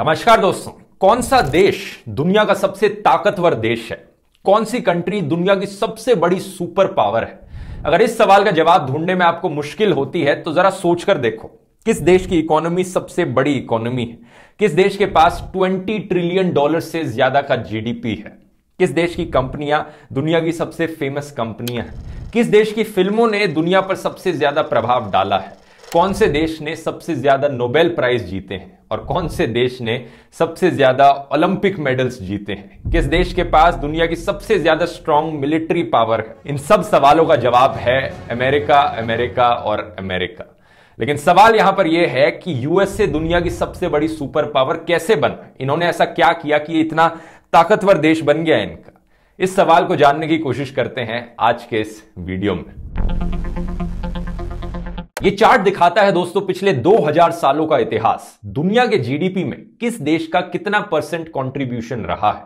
नमस्कार दोस्तों कौन सा देश दुनिया का सबसे ताकतवर देश है कौन सी कंट्री दुनिया की सबसे बड़ी सुपर पावर है अगर इस सवाल का जवाब ढूंढने में आपको मुश्किल होती है तो जरा सोचकर देखो किस देश की इकोनॉमी सबसे बड़ी इकोनॉमी है किस देश के पास 20 ट्रिलियन डॉलर से ज्यादा का जीडीपी है किस देश की कंपनियां दुनिया की सबसे फेमस कंपनियां हैं किस देश की फिल्मों ने दुनिया पर सबसे ज्यादा प्रभाव डाला है कौन से देश ने सबसे ज्यादा नोबेल प्राइज जीते हैं और कौन से देश ने सबसे ज्यादा ओलंपिक मेडल्स जीते हैं किस देश के पास दुनिया की सबसे ज्यादा स्ट्रांग मिलिट्री पावर है इन सब सवालों का जवाब है अमेरिका अमेरिका और अमेरिका लेकिन सवाल यहां पर यह है कि यूएसए दुनिया की सबसे बड़ी सुपर पावर कैसे बन इन्होंने ऐसा क्या किया कि इतना ताकतवर देश बन गया इनका इस सवाल को जानने की कोशिश करते हैं आज के इस वीडियो में ये चार्ट दिखाता है दोस्तों पिछले 2000 सालों का इतिहास दुनिया के जीडीपी में किस देश का कितना परसेंट कंट्रीब्यूशन रहा है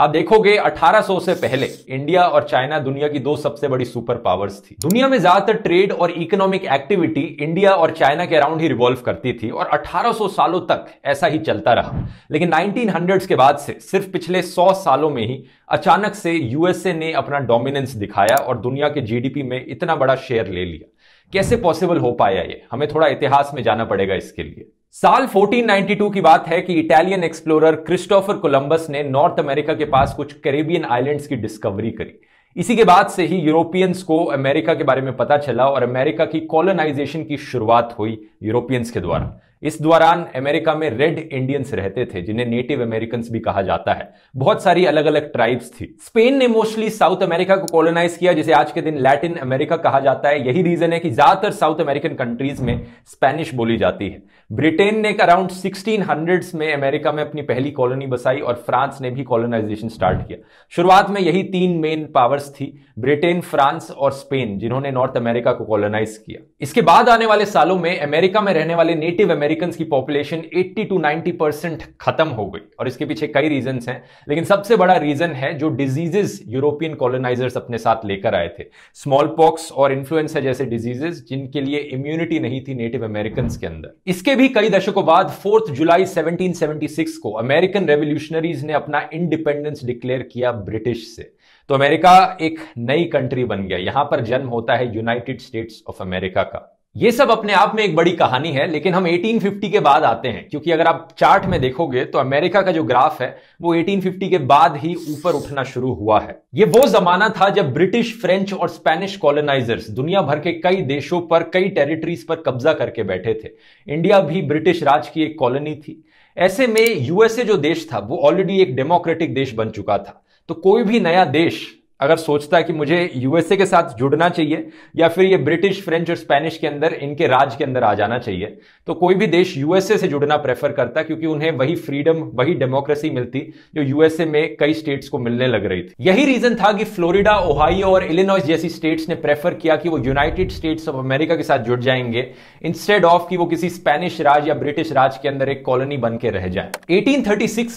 आप देखोगे 1800 से पहले इंडिया और चाइना दुनिया की दो सबसे बड़ी सुपर पावर्स थी दुनिया में ज्यादातर ट्रेड और इकोनॉमिक एक्टिविटी इंडिया और चाइना के अराउंड ही रिवॉल्व करती थी और 1800 सालों तक ऐसा ही चलता रहा लेकिन 1900s के बाद से सिर्फ पिछले 100 सालों में ही अचानक से यूएसए ने अपना डोमिनेंस दिखाया और दुनिया के जीडीपी में इतना बड़ा शेयर ले लिया कैसे पॉसिबल हो पाया ये हमें थोड़ा इतिहास में जाना पड़ेगा इसके लिए साल 1492 की बात है कि इटालियन एक्सप्लोरर क्रिस्टोफर कोलंबस ने नॉर्थ अमेरिका के पास कुछ कैरेबियन आइलैंड्स की डिस्कवरी करी इसी के बाद से ही यूरोपियंस को अमेरिका के बारे में पता चला और अमेरिका की कॉलोनाइजेशन की शुरुआत हुई यूरोपियंस के द्वारा इस दौरान अमेरिका में रेड इंडियंस रहते थे जिन्हें नेटिव अमेरिकन भी कहा जाता है बहुत सारी अलग अलग ट्राइब्स थी स्पेन ने मोस्टली साउथ अमेरिका को कॉलोनाइज किया जिसे आज के दिन लैटिन अमेरिका कहा जाता है यही रीजन है कि ज्यादातर साउथ अमेरिकन कंट्रीज में स्पेनिश बोली जाती है ब्रिटेन ने अराउंड सिक्सटीन हंड्रेड में अमेरिका में अपनी पहली कॉलोनी बसाई और फ्रांस ने भी कॉलोनाइजेशन स्टार्ट किया शुरुआत में यही तीन मेन पावर्स थी ब्रिटेन फ्रांस और स्पेन जिन्होंने नॉर्थ अमेरिका को कॉलोनाइज किया इसके बाद आने वाले सालों में अमेरिका में रहने वाले नेटिव अमेरिकन की पॉपुलेशन 80 टू 90 परसेंट खत्म हो गई और इसके पीछे कई रीजन हैं लेकिन सबसे बड़ा रीजन है जो डिजीजेस यूरोपियन कॉलोनाइजर्स अपने साथ लेकर आए थे स्मॉल पॉक्स और इन्फ्लुएंसा जैसे डिजीजेस जिनके लिए इम्यूनिटी नहीं थी नेटिव अमेरिकन के अंदर इसके भी कई दशकों बाद फोर्थ जुलाई 1776 को अमेरिकन रेवोल्यूशनरीज ने अपना इंडिपेंडेंस डिक्लेयर किया ब्रिटिश से तो अमेरिका एक नई कंट्री बन गया यहां पर जन्म होता है यूनाइटेड स्टेट्स ऑफ अमेरिका का ये सब अपने आप में एक बड़ी कहानी है लेकिन हम 1850 के बाद आते हैं क्योंकि अगर आप चार्ट में देखोगे तो अमेरिका का जो ग्राफ है वो 1850 के बाद ही ऊपर उठना शुरू हुआ है ये वो जमाना था जब ब्रिटिश फ्रेंच और स्पेनिश कॉलोनाइजर्स दुनिया भर के कई देशों पर कई टेरिटरीज पर कब्जा करके बैठे थे इंडिया भी ब्रिटिश राज की एक कॉलोनी थी ऐसे में यूएसए जो देश था वो ऑलरेडी एक डेमोक्रेटिक देश बन चुका था तो कोई भी नया देश अगर सोचता है कि मुझे यूएसए के साथ जुड़ना चाहिए या फिर ये ब्रिटिश फ्रेंच और स्पेनिश के अंदर इनके राज के अंदर आ जाना चाहिए तो कोई भी देश यूएसए से जुड़ना प्रेफर करता है क्योंकि उन्हें वही फ्रीडम वही डेमोक्रेसी मिलती जो यूएसए में कई स्टेट्स को मिलने लग रही थी यही रीजन था कि फ्लोरिडा ओहाइयो और इलिनॉइस जैसी स्टेट्स ने प्रेफर किया कि वो यूनाइटेड स्टेट्स ऑफ अमेरिका के साथ जुड़ जाएंगे इंस्टेड ऑफ कि वो किसी स्पेनिश राज या ब्रिटिश राज के अंदर एक कॉलोनी बन के रह जाए एटीन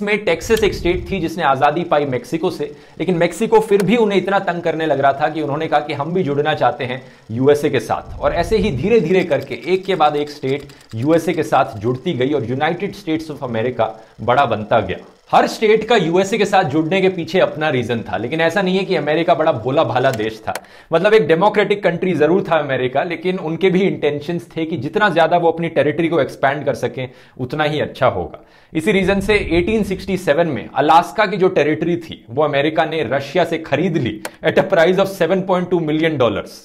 में टेक्सास एक स्टेट थी जिसने आजादी पाई मेक्सिको से लेकिन मेक्सिको फिर भी उन्हें उन्हें इतना तंग करने लग रहा था कि उन्होंने कहा कि हम भी जुड़ना चाहते हैं यूएसए के साथ और ऐसे ही धीरे धीरे करके एक के बाद एक स्टेट यूएसए के साथ जुड़ती गई और यूनाइटेड स्टेट्स ऑफ अमेरिका बड़ा बनता गया हर स्टेट का यूएसए के साथ जुड़ने के पीछे अपना रीजन था लेकिन ऐसा नहीं है कि अमेरिका बड़ा भोला भाला देश था मतलब एक डेमोक्रेटिक कंट्री जरूर था अमेरिका लेकिन उनके भी इंटेंशन थे कि जितना ज्यादा वो अपनी टेरिटरी को एक्सपैंड कर सके उतना ही अच्छा होगा इसी रीजन से 1867 में अलास्का की जो टेरिटरी थी वो अमेरिका ने रशिया से खरीद ली at a price of 7.2 million dollars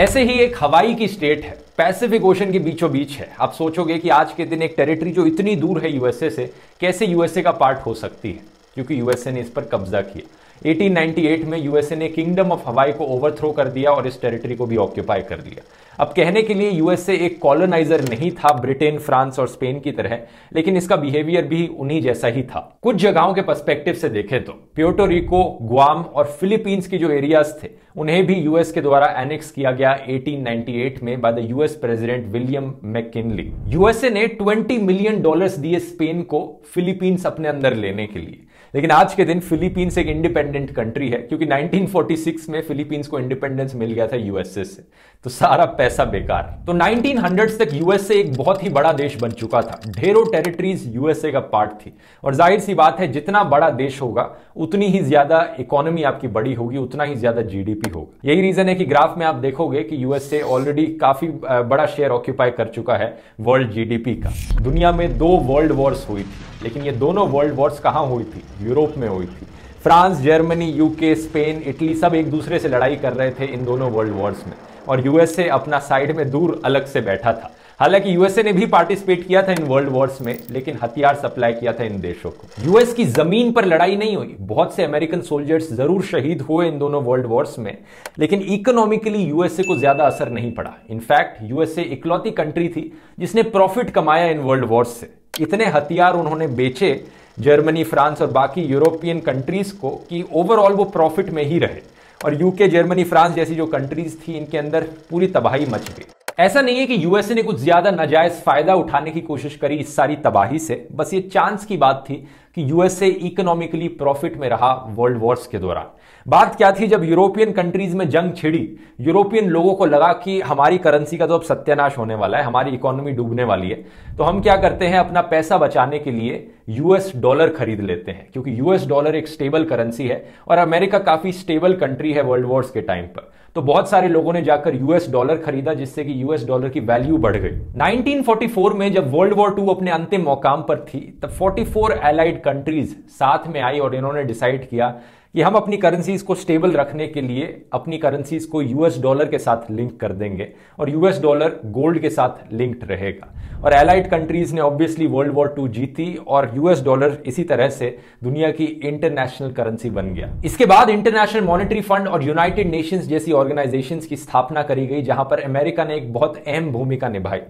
ऐसे ही एक हवाई की स्टेट है पैसिफिक ओशन के बीचों बीच है आप सोचोगे कि आज के दिन एक टेरिटरी जो इतनी दूर है यूएसए से कैसे यूएसए का पार्ट हो सकती है क्योंकि यूएसए ने इस पर कब्जा किया 1898 में यूएसए ने किंगडम ऑफ हवाई को ओवरथ्रो कर दिया और इस टेरिटरी को भी ऑक्यूपाई कर लिया अब कहने के लिए यूएसए एक कॉलोनाइजर नहीं था ब्रिटेन फ्रांस और स्पेन की तरह लेकिन इसका बिहेवियर भी उन्हीं जैसा ही था कुछ जगहों के पर्सपेक्टिव से देखें तो प्योटोरिको ग्वाम और फिलीपींस के जो एरियाज थे उन्हें भी यूएस के द्वारा एनेक्स किया गया 1898 में by the US president William McKinley USA ने 20 मिलियन डॉलर्स दिए स्पेन को फिलीपींस अपने अंदर लेने के लिए लेकिन आज के दिन फिलीपींस एक इंडिपेंडेंट कंट्री है क्योंकि 1946 में फिलीपींस को इंडिपेंडेंस मिल गया था यूएसए से तो सारा पैसा बेकार तो 1900s तक यूएसए एक बहुत ही बड़ा देश बन चुका था ढेरों टेरिटरीज यूएसए का पार्ट थी और जाहिर सी बात है जितना बड़ा देश होगा उतनी ही ज्यादा इकोनॉमी आपकी बड़ी होगी उतना ही ज्यादा जीडीपी होगा यही रीजन है कि ग्राफ में आप देखोगे कि यूएसए ऑलरेडी काफी बड़ा शेयर ऑक्यूपाई कर चुका है वर्ल्ड जीडीपी का दुनिया में दो वर्ल्ड वॉर्स हुई थी लेकिन ये दोनों वर्ल्ड वॉर्स कहां हुई थी यूरोप में हुई थी France Germany UK Spain Italy सब एक दूसरे से लड़ाई कर रहे थे इन दोनों वर्ल्ड वॉर्स में और यूएसए अपना साइड में दूर अलग से बैठा था हालांकि यूएसए ने भी पार्टिसिपेट किया था इन वर्ल्ड वॉर्स में लेकिन हथियार सप्लाई किया था इन देशों को यूएस की जमीन पर लड़ाई नहीं हुई बहुत से अमेरिकन सोल्जर्स जरूर शहीद हुए इन दोनों वर्ल्ड वॉर्स में लेकिन इकोनॉमिकली यूएसए को ज्यादा असर नहीं पड़ा इनफैक्ट यूएसए इकलौती कंट्री थी जिसने प्रॉफिट कमाया इन वर्ल्ड वॉर्स से इतने हथियार उन्होंने बेचे जर्मनी फ्रांस और बाकी यूरोपियन कंट्रीज को कि ओवरऑल वो प्रॉफिट में ही रहे और यूके जर्मनी फ्रांस जैसी जो कंट्रीज थी इनके अंदर पूरी तबाही मच गई ऐसा नहीं है कि यूएसए ने कुछ ज्यादा नाजायज फायदा उठाने की कोशिश करी इस सारी तबाही से बस ये चांस की बात थी कि यूएसए इकोनॉमिकली प्रॉफिट में रहा वर्ल्ड वॉर्स के दौरान बात क्या थी जब यूरोपियन कंट्रीज में जंग छिड़ी यूरोपियन लोगों को लगा कि हमारी करेंसी का तो अब सत्यानाश होने वाला है हमारी इकोनॉमी डूबने वाली है तो हम क्या करते हैं अपना पैसा बचाने के लिए यूएस डॉलर खरीद लेते हैं क्योंकि यूएस डॉलर एक स्टेबल करेंसी है और अमेरिका काफी स्टेबल कंट्री है वर्ल्ड वॉर्स के टाइम पर तो बहुत सारे लोगों ने जाकर यूएस डॉलर खरीदा जिससे कि यूएस डॉलर की वैल्यू बढ़ गई 1944 में जब वर्ल्ड वॉर टू अपने अंतिम मौकाम पर थी तब 44 एलाइड कंट्रीज साथ में आई और इन्होंने डिसाइड किया कि हम अपनी करेंसीज को स्टेबल रखने के लिए अपनी करेंसीज को यूएस डॉलर के साथ लिंक कर देंगे और यूएस डॉलर गोल्ड के साथ लिंक्ड रहेगा और एलाइड कंट्रीज ने ऑब्वियसली वर्ल्ड वॉर टू जीती और यूएस डॉलर इसी तरह से दुनिया की इंटरनेशनल करेंसी बन गया इसके बाद इंटरनेशनल मॉनिटरी फंड और यूनाइटेड नेशंस जैसी ऑर्गेनाइजेशन की स्थापना करी गई जहां पर अमेरिका ने एक बहुत अहम भूमिका निभाई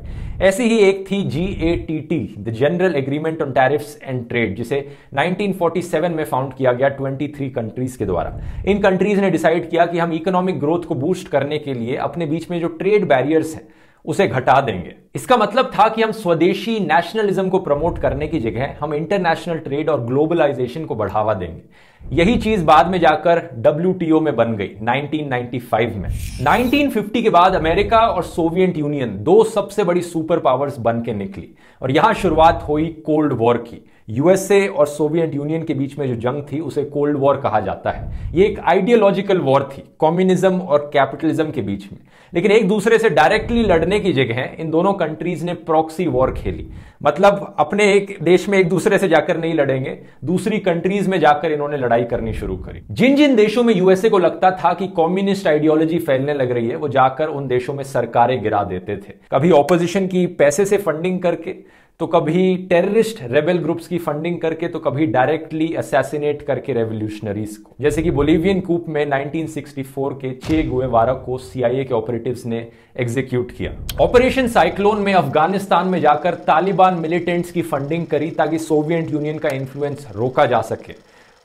ऐसी ही एक थी G A T T the General Agreement on Tariffs and Trade जिसे 1947 में फाउंड किया गया 23 कंट्री कंट्रीज के द्वारा इन कंट्रीज ने डिसाइड किया कि हम इकोनॉमिक ग्रोथ को बूस्ट करने के लिए अपने बीच में जो ट्रेड बैरियर्स हैं उसे घटा देंगे इसका मतलब था कि हम स्वदेशी नेशनलिज्म को प्रमोट करने की जगह हम इंटरनेशनल ट्रेड और ग्लोबलाइजेशन को बढ़ावा देंगे यही चीज बाद में जाकर डब्ल्यू में बन गई 1995 में 1950 के बाद अमेरिका और सोवियत यूनियन दो सबसे बड़ी सुपर पावर्स बन के निकली और यहां शुरुआत हुई कोल्ड वॉर की यूएसए और सोवियत यूनियन के बीच में जो जंग थी उसे कोल्ड वॉर कहा जाता है ये एक आइडियोलॉजिकल वॉर थी कम्युनिज्म और कैपिटलिज्म के बीच में लेकिन एक दूसरे से डायरेक्टली लड़ने की जगह इन दोनों कंट्रीज ने प्रॉक्सी वॉर खेली मतलब अपने एक देश में एक दूसरे से जाकर नहीं लड़ेंगे दूसरी कंट्रीज में जाकर इन्होंने लड़ाई करनी शुरू करी जिन जिन देशों में यूएसए को लगता था कि कम्युनिस्ट आइडियोलॉजी फैलने लग रही है वो जाकर उन देशों में सरकारें गिरा देते थे कभी ऑपोजिशन की पैसे से फंडिंग करके तो कभी टेररिस्ट रेबल ग्रुप्स की फंडिंग करके तो कभी डायरेक्टली असैसिनेट करके रेवोल्यूशनरीज को जैसे कि बोलीवियन कूप में 1964 के छह गुएवारा को सीआईए के ऑपरेटिव्स ने एग्जीक्यूट किया ऑपरेशन साइक्लोन में अफगानिस्तान में जाकर तालिबान मिलिटेंट्स की फंडिंग करी ताकि सोवियत यूनियन का इन्फ्लुएंस रोका जा सके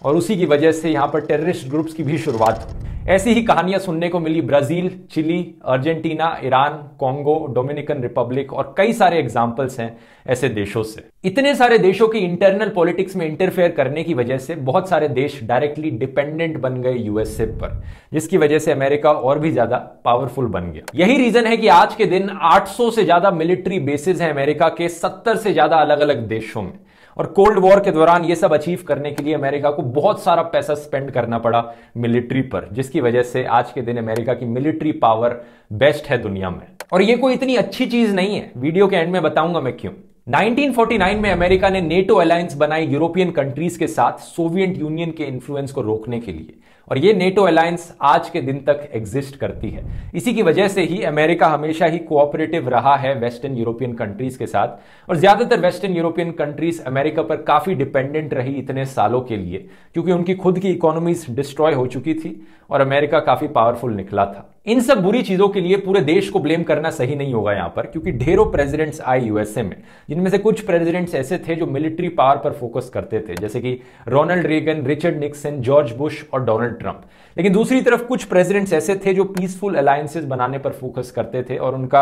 और उसी की वजह से यहाँ पर टेररिस्ट ग्रुप्स की भी शुरुआत हुई ऐसी ही कहानियां सुनने को मिली Brazil Chile Argentina Iran Congo Dominican Republic और कई सारे एग्जाम्पल्स हैं ऐसे देशों से इतने सारे देशों की इंटरनल पॉलिटिक्स में इंटरफेयर करने की वजह से बहुत सारे देश डायरेक्टली डिपेंडेंट बन गए यूएसए पर जिसकी वजह से अमेरिका और भी ज्यादा पावरफुल बन गया यही रीजन है कि आज के दिन 800 से ज्यादा मिलिट्री बेसिस हैं अमेरिका के 70 से ज्यादा अलग अलग देशों में और कोल्ड वॉर के दौरान ये सब अचीव करने के लिए अमेरिका को बहुत सारा पैसा स्पेंड करना पड़ा मिलिट्री पर जिसकी वजह से आज के दिन अमेरिका की मिलिट्री पावर बेस्ट है दुनिया में और ये कोई इतनी अच्छी चीज नहीं है वीडियो के एंड में बताऊंगा मैं क्यों 1949 में अमेरिका ने नेटो अलायंस बनाई यूरोपियन कंट्रीज के साथ सोवियत यूनियन के इन्फ्लुएंस को रोकने के लिए और ये नेटो अलायंस आज के दिन तक एग्जिस्ट करती है इसी की वजह से ही अमेरिका हमेशा ही कोऑपरेटिव रहा है वेस्टर्न यूरोपियन कंट्रीज के साथ और ज्यादातर वेस्टर्न यूरोपियन कंट्रीज अमेरिका पर काफी डिपेंडेंट रही इतने सालों के लिए क्योंकि उनकी खुद की इकोनॉमीज डिस्ट्रॉय हो चुकी थी और अमेरिका काफी पावरफुल निकला था इन सब बुरी चीजों के लिए पूरे देश को ब्लेम करना सही नहीं होगा यहां पर क्योंकि ढेरों प्रेसिडेंट्स आए यूएसए में जिनमें से कुछ प्रेसिडेंट्स ऐसे थे जो मिलिट्री पावर पर फोकस करते थे जैसे कि Ronald Reagan Richard Nixon George Bush और डोनाल्ड ट्रंप लेकिन दूसरी तरफ कुछ प्रेसिडेंट्स ऐसे थे जो पीसफुल अलायंसेज बनाने पर फोकस करते थे और उनका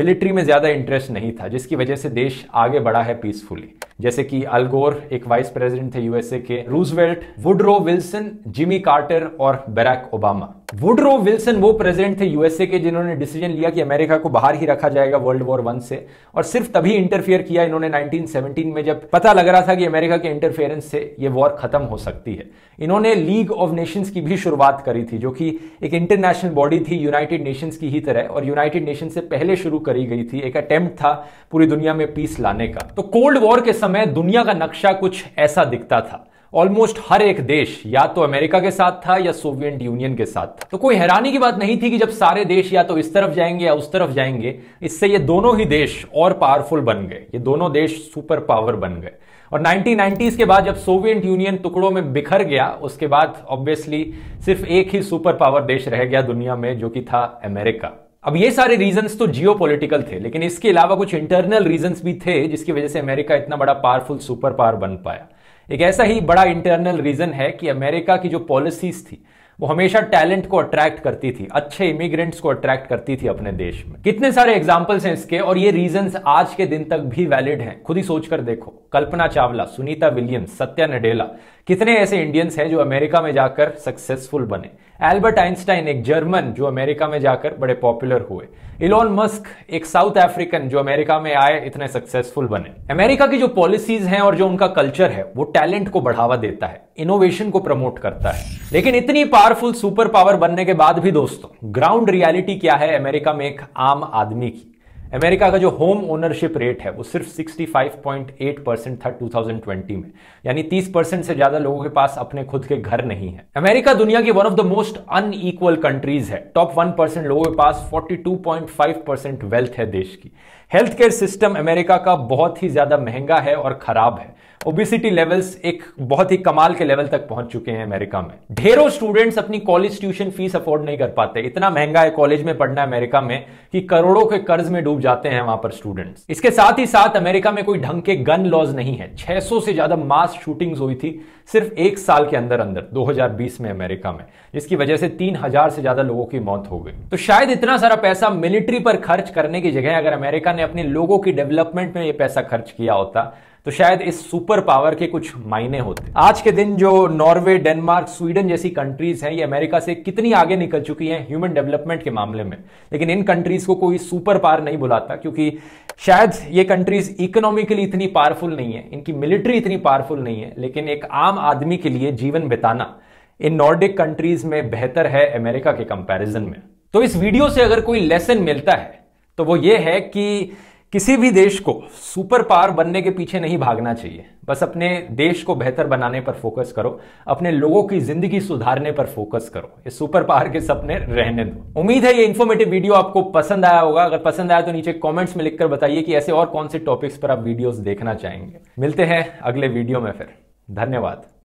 मिलिट्री में ज़्यादा इंटरेस्ट नहीं था जिसकी वजह से देश आगे बढ़ा है पीसफुली जैसे कि अलगोर एक वाइस प्रेसिडेंट थे यूएसए के Roosevelt Woodrow Wilson Jimmy Carter और बराक ओबामा वुडरो विल्सन वो प्रेसिडेंट थे यूएसए के जिन्होंने डिसीजन लिया कि अमेरिका को बाहर ही रखा जाएगा वर्ल्ड वॉर वन से और सिर्फ तभी इंटरफेयर किया इन्होंने 1917 में जब पता लग रहा था कि अमेरिका के इंटरफेरेंस से ये वॉर खत्म हो सकती है इन्होंने लीग ऑफ नेशंस की भी शुरुआत बात करी थी जो कि एक इंटरनेशनल बॉडी थी यूनाइटेड नेशंस की ही तरह और यूनाइटेड नेशन से पहले शुरू करी गई थी एक अटेम्प्ट था पूरी दुनिया में पीस लाने का तो कोल्ड वॉर के समय दुनिया का नक्शा कुछ ऐसा दिखता था ऑलमोस्ट हर एक देश या तो अमेरिका के साथ था या सोवियत यूनियन के साथ था तो कोई हैरानी की बात नहीं थी कि जब सारे देश या तो इस तरफ जाएंगे या उस तरफ जाएंगे इससे ये दोनों ही देश और पावरफुल बन गए ये दोनों देश सुपर पावर बन गए और 1990s के बाद जब सोवियत यूनियन टुकड़ों में बिखर गया उसके बाद ऑब्वियसली सिर्फ एक ही सुपर पावर देश रह गया दुनिया में जो कि था अमेरिका अब ये सारे रीजंस तो जियो थे लेकिन इसके अलावा कुछ इंटरनल रीजंस भी थे जिसकी वजह से अमेरिका इतना बड़ा पावरफुल सुपर पावर बन पाया एक ऐसा ही बड़ा इंटरनल रीजन है कि अमेरिका की जो पॉलिसीज थी वो हमेशा टैलेंट को अट्रैक्ट करती थी अच्छे इमिग्रेंट्स को अट्रैक्ट करती थी अपने देश में कितने सारे एग्जाम्पल्स हैं इसके और ये रीजन आज के दिन तक भी वैलिड हैं खुद ही सोचकर देखो कल्पना चावला सुनीता विलियम्स सत्या नडेला कितने ऐसे इंडियंस हैं जो अमेरिका में जाकर सक्सेसफुल बने एल्बर्ट आइंस्टाइन एक जर्मन जो अमेरिका में जाकर बड़े पॉपुलर हुए इलॉन मस्क एक साउथ अफ्रीकन जो अमेरिका में आए इतने सक्सेसफुल बने अमेरिका की जो पॉलिसीज हैं और जो उनका कल्चर है वो टैलेंट को बढ़ावा देता है इनोवेशन को प्रमोट करता है लेकिन इतनी पावरफुल सुपर पावर बनने के बाद भी दोस्तों ग्राउंड रियलिटी क्या है अमेरिका में एक आम आदमी की अमेरिका का जो होम ओनरशिप रेट है वो सिर्फ 65.8 परसेंट था 2020 में यानी 30 परसेंट से ज्यादा लोगों के पास अपने खुद के घर नहीं है अमेरिका दुनिया की one of the most unequal countries है टॉप वन परसेंट लोगों के पास 42.5 परसेंट वेल्थ है देश की हेल्थ केयर सिस्टम अमेरिका का बहुत ही ज़्यादा महंगा है और ख़राब है ओबिसिटी लेवल्स एक बहुत ही कमाल के लेवल तक पहुंच चुके हैं अमेरिका में ढेरों स्टूडेंट्स अपनी कॉलेज ट्यूशन फीस अफोर्ड नहीं कर पाते इतना महंगा है कॉलेज में पढ़ना अमेरिका में कि करोड़ों के कर्ज में डूब जाते हैं वहां पर स्टूडेंट्स इसके साथ ही साथ अमेरिका में कोई ढंग के गन लॉज नहीं है छह से ज्यादा मास शूटिंग हुई थी सिर्फ एक साल के अंदर अंदर दो में अमेरिका में जिसकी वजह से तीन से ज्यादा लोगों की मौत हो गई तो शायद इतना सारा पैसा मिलिट्री पर खर्च करने की जगह अगर अमेरिका ने अपने लोगों की डेवलपमेंट में ये पैसा खर्च किया होता तो शायद इस सुपर पावर के कुछ मायने होते आज के दिन जो नॉर्वे डेनमार्क स्वीडन जैसी कंट्रीज हैं ये अमेरिका से कितनी आगे निकल चुकी हैं ह्यूमन डेवलपमेंट के मामले में लेकिन इन कंट्रीज को कोई सुपर पावर नहीं बुलाता क्योंकि शायद ये कंट्रीज इकोनॉमिकली इतनी पावरफुल नहीं है इनकी मिलिट्री इतनी पावरफुल नहीं है लेकिन एक आम आदमी के लिए जीवन बिताना इन नॉर्डिक कंट्रीज में बेहतर है अमेरिका के कंपेरिजन में तो इस वीडियो से अगर कोई लेसन मिलता है तो वो ये है कि किसी भी देश को सुपर पावर बनने के पीछे नहीं भागना चाहिए बस अपने देश को बेहतर बनाने पर फोकस करो अपने लोगों की जिंदगी सुधारने पर फोकस करो इस सुपर पावर के सपने रहने दो उम्मीद है ये इन्फॉर्मेटिव वीडियो आपको पसंद आया होगा अगर पसंद आया तो नीचे कमेंट्स में लिखकर बताइए कि ऐसे और कौन से टॉपिक्स पर आप वीडियोस देखना चाहेंगे मिलते हैं अगले वीडियो में फिर धन्यवाद